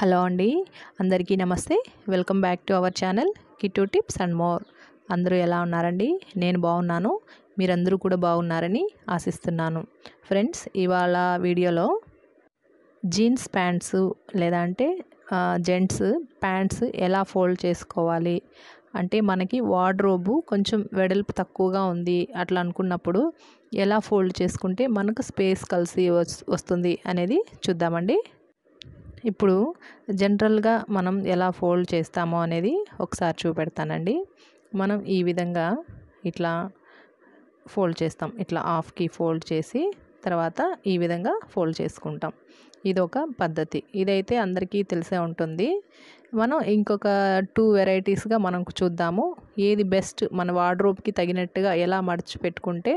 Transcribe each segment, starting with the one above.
hello అండి అందరికీ నమస్తే welcome back to our channel Kittu tips and more అందరూ ఎలా ఉన్నారండి నేను బాగున్నాను మీరందరూ కూడా బాగున్నారని ఆశిస్తున్నాను ఫ్రెండ్స్ ఇవాళ వీడియోలో జీన్స్ ప్యాంట్స్ లేదా అంటే జెంట్స్ ప్యాంట్స్ ఎలా ఫోల్డ్ చేసుకోవాలి అంటే మనకి వార్డ్రోబు కొంచెం వెడల్పు తక్కువగా ఉంది అట్లా అనుకున్నప్పుడు ఎలా ఫోల్డ్ చేసుకుంటే మనకు స్పేస్ కలిసి వస్తుంది అనేది చూద్దామండి ఇప్పుడు జనరల్గా మనం ఎలా ఫోల్డ్ చేస్తామో అనేది ఒకసారి చూపెడతానండి మనం ఈ విధంగా ఇట్లా ఫోల్డ్ చేస్తాం ఇట్లా హాఫ్కి ఫోల్డ్ చేసి తర్వాత ఈ విధంగా ఫోల్డ్ చేసుకుంటాం ఇది ఒక పద్ధతి ఇదైతే అందరికీ తెలిసే ఉంటుంది మనం ఇంకొక టూ వెరైటీస్గా మనం చూద్దాము ఏది బెస్ట్ మన వార్డ్రోబ్కి తగినట్టుగా ఎలా మడిచి పెట్టుకుంటే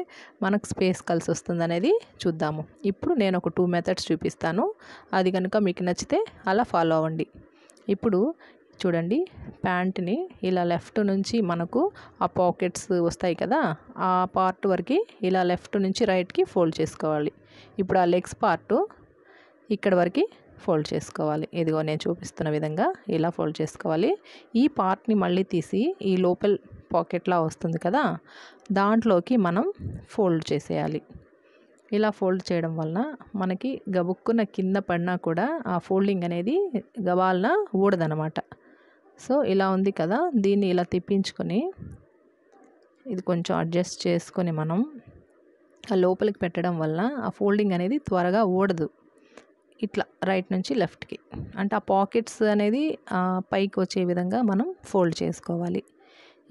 మనకు స్పేస్ కలిసి వస్తుంది అనేది చూద్దాము ఇప్పుడు నేను ఒక టూ మెథడ్స్ చూపిస్తాను అది కనుక మీకు నచ్చితే అలా ఫాలో అవ్వండి ఇప్పుడు చూడండి ప్యాంట్ని ఇలా లెఫ్ట్ నుంచి మనకు ఆ పాకెట్స్ వస్తాయి కదా ఆ పార్ట్ వరకు ఇలా లెఫ్ట్ నుంచి రైట్కి ఫోల్డ్ చేసుకోవాలి ఇప్పుడు ఆ లెగ్స్ పార్ట్ ఇక్కడ వరకు ఫోల్డ్ చేసుకోవాలి ఇదిగో నేను చూపిస్తున్న విధంగా ఇలా ఫోల్డ్ చేసుకోవాలి ఈ పార్ట్ని మళ్ళీ తీసి ఈ లోపల పాకెట్లా వస్తుంది కదా దాంట్లోకి మనం ఫోల్డ్ చేసేయాలి ఇలా ఫోల్డ్ చేయడం వలన మనకి గబుక్కున కింద పడినా కూడా ఆ ఫోల్డింగ్ అనేది గబాలన ఊడదనమాట సో ఇలా ఉంది కదా దీన్ని ఇలా తిప్పించుకొని ఇది కొంచెం అడ్జస్ట్ చేసుకొని మనం ఆ లోపలికి పెట్టడం వల్ల ఆ ఫోల్డింగ్ అనేది త్వరగా ఓడదు ఇట్లా రైట్ నుంచి లెఫ్ట్కి అంటే ఆ పాకెట్స్ అనేది పైకి వచ్చే విధంగా మనం ఫోల్డ్ చేసుకోవాలి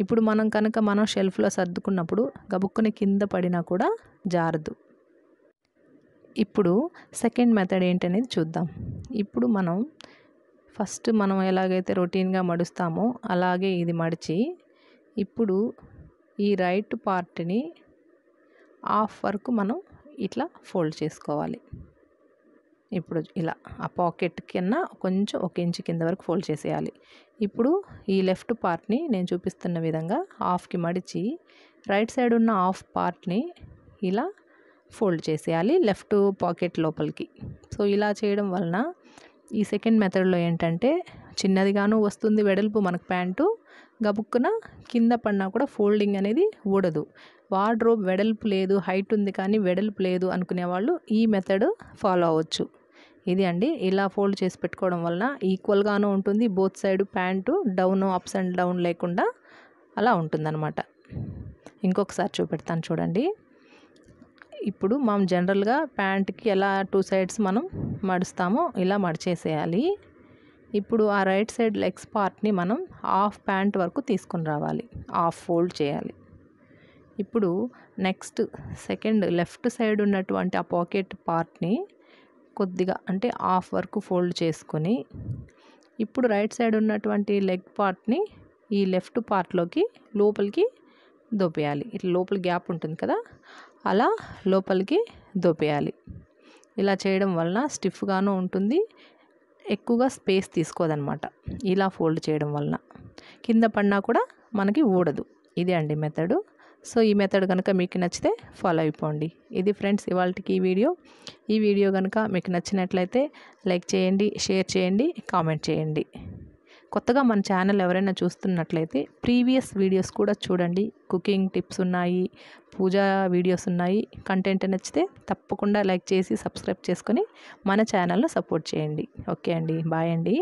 ఇప్పుడు మనం కనుక మనం షెల్ఫ్లో సర్దుకున్నప్పుడు గబుక్కుని కింద పడినా కూడా జారదు ఇప్పుడు సెకండ్ మెథడ్ ఏంటనేది చూద్దాం ఇప్పుడు మనం ఫస్ట్ మనం ఎలాగైతే రొటీన్గా మడుస్తామో అలాగే ఇది మడిచి ఇప్పుడు ఈ రైట్ పార్ట్ని హాఫ్ వరకు మనం ఇట్లా ఫోల్డ్ చేసుకోవాలి ఇప్పుడు ఇలా ఆ పాకెట్ కింద కొంచెం ఒక ఇంచు కింద వరకు ఫోల్డ్ చేసేయాలి ఇప్పుడు ఈ లెఫ్ట్ పార్ట్ని నేను చూపిస్తున్న విధంగా హాఫ్కి మడిచి రైట్ సైడ్ ఉన్న హాఫ్ పార్ట్ని ఇలా ఫోల్డ్ చేసేయాలి లెఫ్ట్ పాకెట్ లోపలికి సో ఇలా చేయడం వలన ఈ సెకండ్ మెథడ్లో ఏంటంటే చిన్నదిగాను వస్తుంది వెడల్పు మనకు ప్యాంటు గబుక్కున కింద పడినా కూడా ఫోల్డింగ్ అనేది ఊడదు వార్డ్రోబ్ వెడల్పు లేదు హైట్ ఉంది కానీ వెడల్పు లేదు అనుకునే వాళ్ళు ఈ మెథడ్ ఫాలో అవ్వచ్చు ఇది అండి ఇలా ఫోల్డ్ చేసి పెట్టుకోవడం వలన ఈక్వల్గాను ఉంటుంది both side pant down ups and down లేకుండా అలా ఉంటుందన్నమాట ఇంకొకసారి చూపెడతాను చూడండి ఇప్పుడు మనం జనరల్గా ప్యాంట్కి ఎలా టూ సైడ్స్ మనం మడుస్తామో ఇలా మడిచేసేయాలి ఇప్పుడు ఆ రైట్ సైడ్ లెగ్స్ పార్ట్ని మనం హాఫ్ ప్యాంట్ వరకు తీసుకుని రావాలి హాఫ్ ఫోల్డ్ చేయాలి ఇప్పుడు నెక్స్ట్ సెకండ్ లెఫ్ట్ సైడ్ ఉన్నటువంటి ఆ పాకెట్ పార్ట్ని కొద్దిగా అంటే హాఫ్ వరకు ఫోల్డ్ చేసుకొని ఇప్పుడు రైట్ సైడ్ ఉన్నటువంటి లెగ్ పార్ట్ని ఈ లెఫ్ట్ పార్ట్లోకి లోపలికి దోపేయాలి ఇట్లా లోపల గ్యాప్ ఉంటుంది కదా అలా లోపలికి దోపేయాలి ఇలా చేయడం వలన స్టిఫ్గాను ఉంటుంది ఎక్కువగా స్పేస్ తీసుకోదనమాట ఇలా ఫోల్డ్ చేయడం వలన కింద పడినా కూడా మనకి ఊడదు ఇదే అండి మెథడు సో ఈ మెథడ్ కనుక మీకు నచ్చితే ఫాలో అయిపోండి ఇది ఫ్రెండ్స్ ఇవాళకి ఈ వీడియో ఈ వీడియో కనుక మీకు నచ్చినట్లయితే లైక్ చేయండి షేర్ చేయండి కామెంట్ చేయండి కొత్తగా మన ఛానల్ ఎవరైనా చూస్తున్నట్లయితే ప్రీవియస్ వీడియోస్ కూడా చూడండి కుకింగ్ టిప్స్ ఉన్నాయి పూజా వీడియోస్ ఉన్నాయి కంటెంట్ నచ్చితే తప్పకుండా లైక్ చేసి సబ్స్క్రైబ్ చేసుకొని మన ఛానల్ను సపోర్ట్ చేయండి ఓకే అండి బాయ్ అండి